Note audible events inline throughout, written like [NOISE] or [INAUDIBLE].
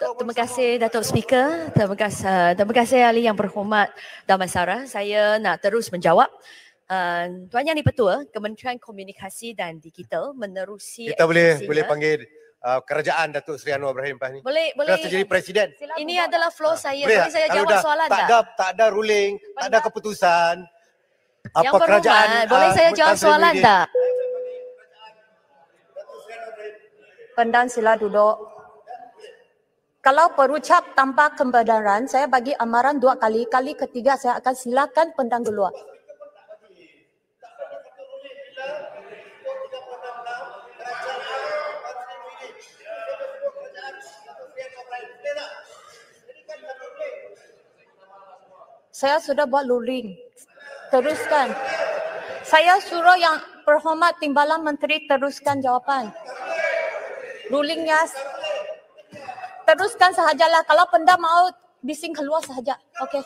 Terima kasih Datuk Speaker, terima kasih eh, terima kasih ahli yang berhormat Damansara. Saya nak terus menjawab. Uh, Tuan Yang Dipertua, Kementerian Komunikasi dan Digital menerusi Kita boleh ya. boleh panggil uh, kerajaan Datuk Seri Anwar Ibrahim pas ni. Boleh boleh. Kerajaan jadi presiden. Silakan ini buat. adalah flow ah, saya. Boleh, saya jawab dah, soalan tak. Tak ada tak ada ruling, boleh tak ada keputusan. Apa yang kerajaan? Boleh ah, saya jawab soalan tak? Pendan sila duduk. Kalau perucap tanpa kebenaran, saya bagi amaran dua kali. Kali ketiga saya akan silakan pendang keluar. Saya sudah buat luring. Teruskan. Saya suruh yang berhormat timbalan menteri teruskan jawapan. Rulingnya teruskan sahajalah. Kalau pendam mau bising keluar sahaja. Okey.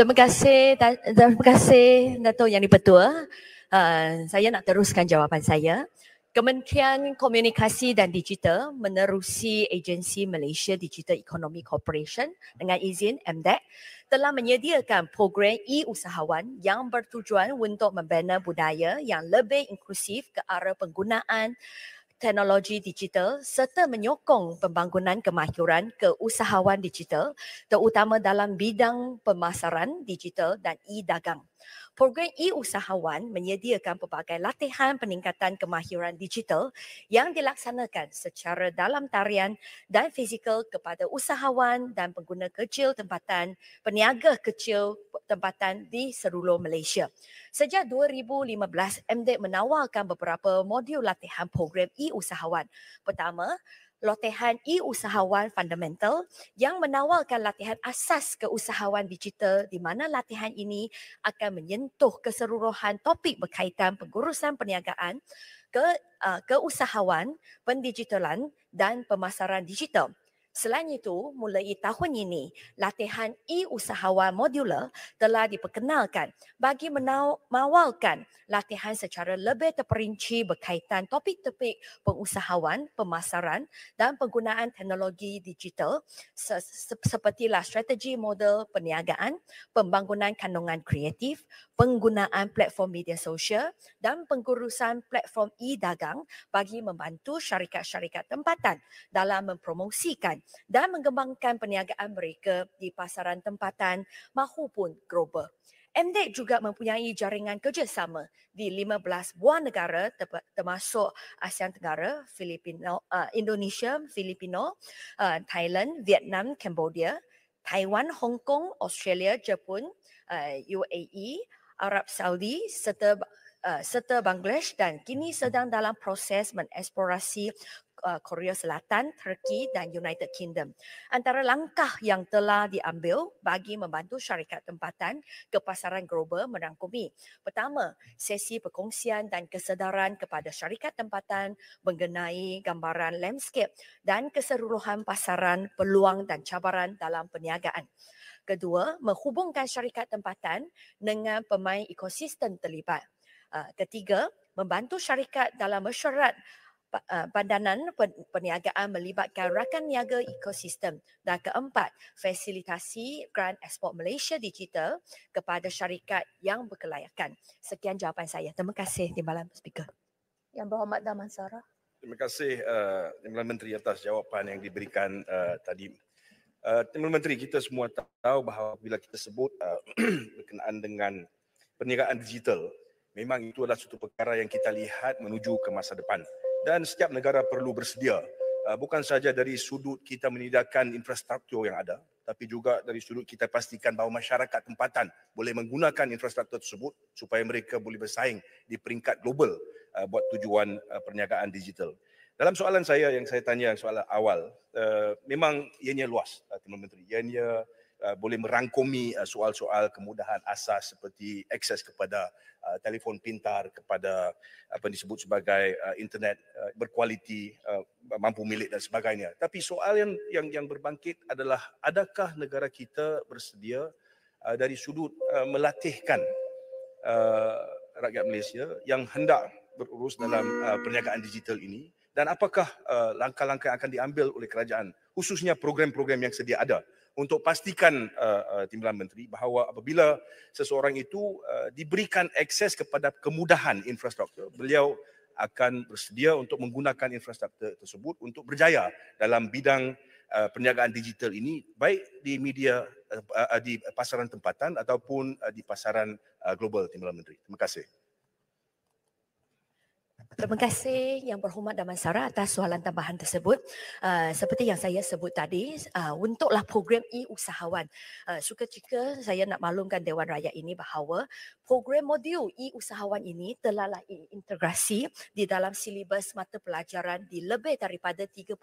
Terima kasih, terima kasih Dato yang dipertua. Uh, ah, saya nak teruskan jawapan saya. Kementerian Komunikasi dan Digital menerusi agensi Malaysia Digital Economy Corporation dengan izin MDEC telah menyediakan program e-usahawan yang bertujuan untuk membina budaya yang lebih inklusif ke arah penggunaan teknologi digital serta menyokong pembangunan kemahiran keusahawan digital terutama dalam bidang pemasaran digital dan e-dagang. Program e-usahawan menyediakan pelbagai latihan peningkatan kemahiran digital yang dilaksanakan secara dalam tarian dan fizikal kepada usahawan dan pengguna kecil tempatan, peniaga kecil tempatan di seluruh Malaysia. Sejak 2015, MDEC menawarkan beberapa modul latihan program e-usahawan. Pertama, latihan e-usahawan fundamental yang menawarkan latihan asas keusahawan digital di mana latihan ini akan menyentuh keseluruhan topik berkaitan pengurusan perniagaan ke uh, keusahawan pendigitalan dan pemasaran digital Selain itu, mulai tahun ini, latihan e-usahawan modular telah diperkenalkan bagi menawarkan latihan secara lebih terperinci berkaitan topik-topik pengusahawan, pemasaran dan penggunaan teknologi digital sepertilah strategi model perniagaan, pembangunan kandungan kreatif, penggunaan platform media sosial dan pengurusan platform e-dagang bagi membantu syarikat-syarikat tempatan dalam mempromosikan dan mengembangkan perniagaan mereka di pasaran tempatan mahupun global. MDEC juga mempunyai jaringan kerjasama di 15 buah negara termasuk Asia Tenggara, Filipino, uh, Indonesia, Filipino, uh, Thailand, Vietnam, Cambodia, Taiwan, Hong Kong, Australia, Jepun, uh, UAE, Arab Saudi serta uh, serta Bangladesh dan kini sedang dalam proses mengeksplorasi Uh, Korea Selatan, Turki dan United Kingdom. Antara langkah yang telah diambil bagi membantu syarikat tempatan ke pasaran global merangkumi. Pertama, sesi perkongsian dan kesedaran kepada syarikat tempatan mengenai gambaran landscape dan keseluruhan pasaran, peluang dan cabaran dalam perniagaan. Kedua, menghubungkan syarikat tempatan dengan pemain ekosistem terlibat. Uh, ketiga, membantu syarikat dalam mesyuarat Uh, pandanan perniagaan melibatkan rakan niaga ekosistem. Dan keempat, fasilitasi grant ekspor Malaysia digital kepada syarikat yang berkelayakan. Sekian jawapan saya. Terima kasih Timbalan Speaker. Yang berhormat Damansara. Terima kasih uh, Timbalan Menteri atas jawapan yang diberikan uh, tadi. Uh, Timbalan Menteri, kita semua tahu bahawa bila kita sebut uh, [CLEARS THROAT] berkenaan dengan perniagaan digital, memang itu adalah satu perkara yang kita lihat menuju ke masa depan dan setiap negara perlu bersedia ah, bukan saja dari sudut kita menyediakan infrastruktur yang ada tapi juga dari sudut kita pastikan bahawa masyarakat tempatan boleh menggunakan infrastruktur tersebut supaya mereka boleh bersaing di peringkat global ah, buat tujuan ah, perniagaan digital. Dalam soalan saya yang saya tanya soalan awal, memang ianya luas, Timur Menteri. Ianya Uh, boleh merangkumi uh, soal-soal kemudahan asas seperti akses kepada uh, telefon pintar kepada apa disebut sebagai uh, internet uh, berkualiti uh, mampu milik dan sebagainya tapi soal yang yang yang berbangkit adalah adakah negara kita bersedia uh, dari sudut uh, melatihkan uh, rakyat Malaysia yang hendak berurus dalam uh, perniagaan digital ini dan apakah uh, langkah-langkah yang akan diambil oleh kerajaan khususnya program-program yang sedia ada untuk pastikan uh, uh, timbalan menteri bahawa apabila seseorang itu uh, diberikan akses kepada kemudahan infrastruktur beliau akan bersedia untuk menggunakan infrastruktur tersebut untuk berjaya dalam bidang uh, perniagaan digital ini baik di media uh, uh, di pasaran tempatan ataupun uh, di pasaran uh, global timbalan menteri terima kasih Terima kasih yang berhormat Damansara atas soalan tambahan tersebut. Uh, seperti yang saya sebut tadi, uh, untuklah program e-usahawan. Uh, suka jika saya nak maklumkan Dewan Rakyat ini bahawa program modul e-usahawan ini telahlah integrasi di dalam silibus mata pelajaran di lebih daripada 35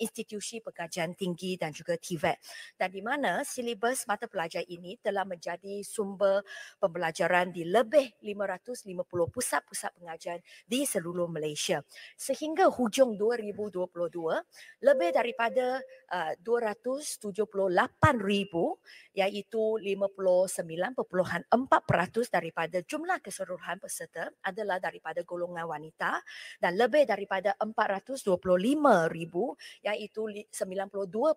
institusi pengajian tinggi dan juga TVET. E dan di mana silibus mata pelajaran ini telah menjadi sumber pembelajaran di lebih 550 pusat-pusat pengajian di seluruh Malaysia. Sehingga hujung 2022, lebih daripada uh, 278 ribu iaitu 59.4% daripada jumlah keseluruhan peserta adalah daripada golongan wanita dan lebih daripada 425,000, iaitu 92.2% uh,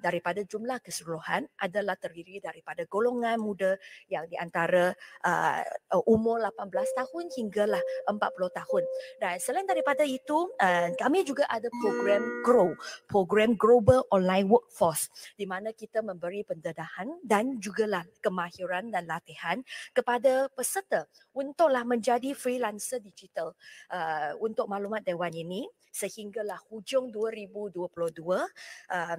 daripada jumlah keseluruhan adalah terdiri daripada golongan muda yang di antara uh, umur 18 tahun hingga hinggalah 40 tahun. Dan selain daripada itu, uh, kami juga ada program Grow, program Global Online Workforce di mana kita memberi pendedahan dan juga lah kemahiran dan latihan kepada peserta untuklah menjadi freelancer digital uh, untuk maklumat dewan ini sehinggalah hujung 2022 um, eh,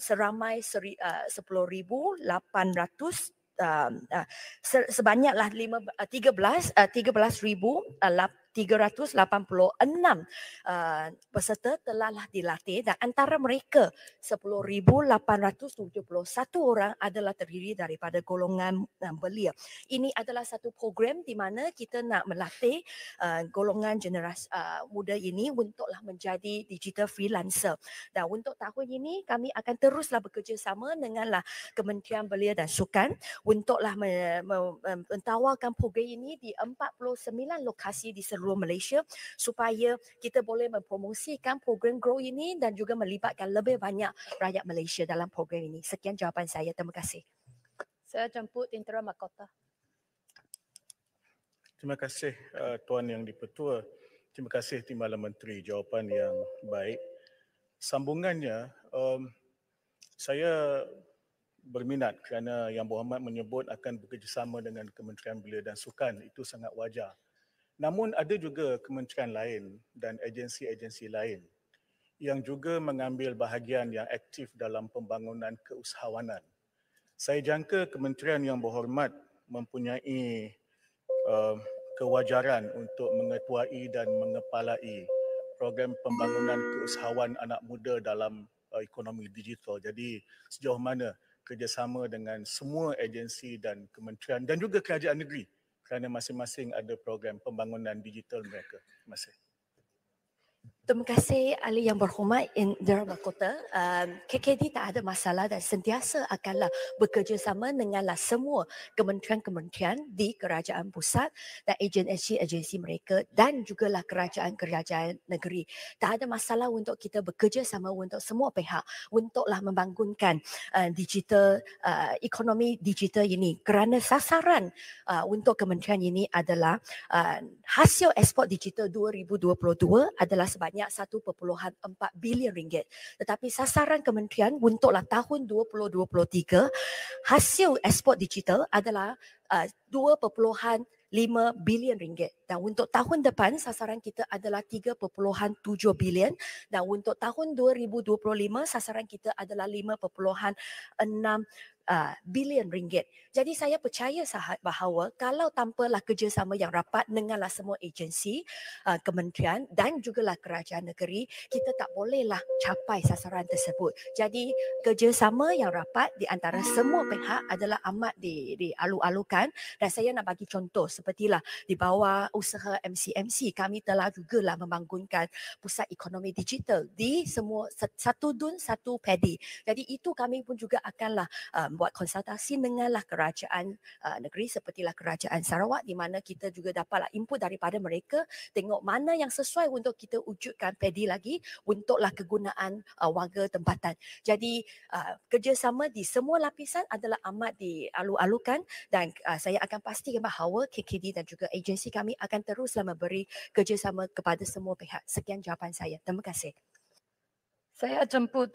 seramai seri, uh, 10,800 Um, uh, uh, sebanyaklah 5 uh, 13 uh, 13,000 uh, 386 uh, eh, peserta telah dilatih dan antara mereka 10,871 orang adalah terdiri daripada golongan uh, belia. Ini adalah satu program di mana kita nak melatih uh, golongan generasi uh, eh, muda ini untuklah menjadi digital freelancer. Dan untuk tahun ini kami akan teruslah bekerjasama denganlah Kementerian Belia dan Sukan untuklah mentawarkan program ini di 49 lokasi di seluruh seluruh Malaysia supaya kita boleh mempromosikan program GROW ini dan juga melibatkan lebih banyak rakyat Malaysia dalam program ini. Sekian jawapan saya. Terima kasih. Saya jemput Intera Makota. Terima kasih uh, Tuan Yang Dipertua. Terima kasih Timbalan Menteri. Jawapan yang baik. Sambungannya, um, saya berminat kerana Yang Berhormat menyebut akan bekerjasama dengan Kementerian Belia dan Sukan. Itu sangat wajar. Namun ada juga kementerian lain dan agensi-agensi lain yang juga mengambil bahagian yang aktif dalam pembangunan keusahawanan. Saya jangka kementerian yang berhormat mempunyai uh, kewajaran untuk mengetuai dan mengepalai program pembangunan keusahawan anak muda dalam uh, ekonomi digital. Jadi sejauh mana kerjasama dengan semua agensi dan kementerian dan juga kerajaan negeri kerana masing-masing ada program pembangunan digital mereka. Terima kasih. Terima kasih Ali yang berhormat in Derma Kota. Um, KKD tak ada masalah dan sentiasa akanlah bekerjasama denganlah semua kementerian-kementerian di kerajaan pusat dan agensi-agensi mereka dan juga lah kerajaan-kerajaan negeri. Tak ada masalah untuk kita bekerjasama untuk semua pihak untuklah membangunkan uh, digital uh, ekonomi digital ini kerana sasaran uh, untuk kementerian ini adalah uh, hasil ekspor digital 2022 adalah sebab sebanyak 1.4 bilion ringgit. Tetapi sasaran kementerian untuklah tahun 2023 hasil ekspor digital adalah 2.5 uh, bilion ringgit. Dan untuk tahun depan sasaran kita adalah 3.7 bilion dan untuk tahun 2025 sasaran kita adalah 5.6 uh, ah, bilion ringgit. Jadi saya percaya sahabat bahawa kalau tanpalah kerjasama yang rapat denganlah semua agensi, uh, kementerian dan juga lah kerajaan negeri, kita tak bolehlah capai sasaran tersebut. Jadi kerjasama yang rapat di antara semua pihak adalah amat di, dialu-alukan dan saya nak bagi contoh sepertilah di bawah usaha MCMC kami telah juga lah membangunkan pusat ekonomi digital di semua satu dun satu pedi. Jadi itu kami pun juga akanlah um, buat konsultasi lah kerajaan uh, negeri lah kerajaan Sarawak di mana kita juga dapat lah input daripada mereka tengok mana yang sesuai untuk kita wujudkan pedi lagi untuk lah kegunaan uh, warga tempatan. Jadi uh, kerjasama di semua lapisan adalah amat dialu-alukan dan uh, saya akan pastikan bahawa KKD dan juga agensi kami akan teruslah memberi kerjasama kepada semua pihak. Sekian jawapan saya. Terima kasih. Saya jemput